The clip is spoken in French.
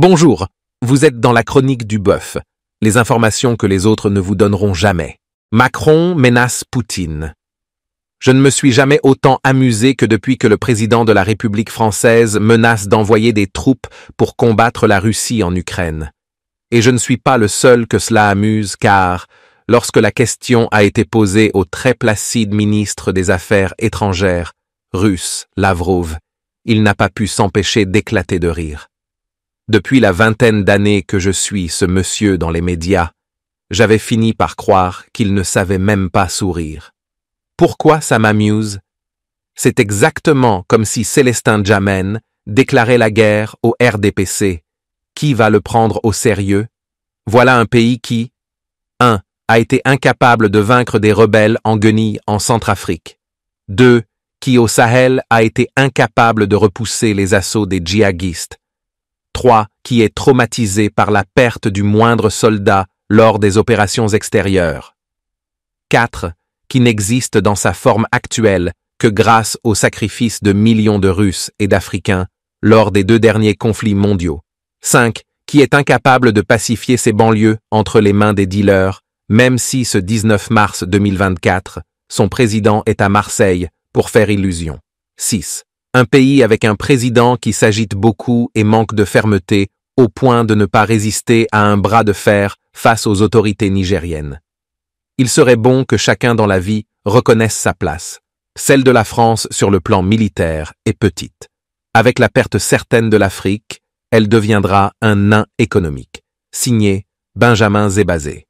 Bonjour, vous êtes dans la chronique du bœuf, les informations que les autres ne vous donneront jamais. Macron menace Poutine. Je ne me suis jamais autant amusé que depuis que le président de la République française menace d'envoyer des troupes pour combattre la Russie en Ukraine. Et je ne suis pas le seul que cela amuse car, lorsque la question a été posée au très placide ministre des Affaires étrangères, russe, Lavrov, il n'a pas pu s'empêcher d'éclater de rire. Depuis la vingtaine d'années que je suis ce monsieur dans les médias, j'avais fini par croire qu'il ne savait même pas sourire. Pourquoi ça m'amuse C'est exactement comme si Célestin Jamen déclarait la guerre au RDPC. Qui va le prendre au sérieux Voilà un pays qui, 1. a été incapable de vaincre des rebelles en Guenille en Centrafrique. 2. qui au Sahel a été incapable de repousser les assauts des djihadistes 3. qui est traumatisé par la perte du moindre soldat lors des opérations extérieures. 4. Qui n'existe dans sa forme actuelle que grâce au sacrifice de millions de Russes et d'Africains lors des deux derniers conflits mondiaux. 5. Qui est incapable de pacifier ses banlieues entre les mains des dealers, même si ce 19 mars 2024, son président est à Marseille pour faire illusion. 6. Un pays avec un président qui s'agite beaucoup et manque de fermeté au point de ne pas résister à un bras de fer face aux autorités nigériennes. Il serait bon que chacun dans la vie reconnaisse sa place. Celle de la France sur le plan militaire est petite. Avec la perte certaine de l'Afrique, elle deviendra un nain économique. Signé Benjamin Zébazé.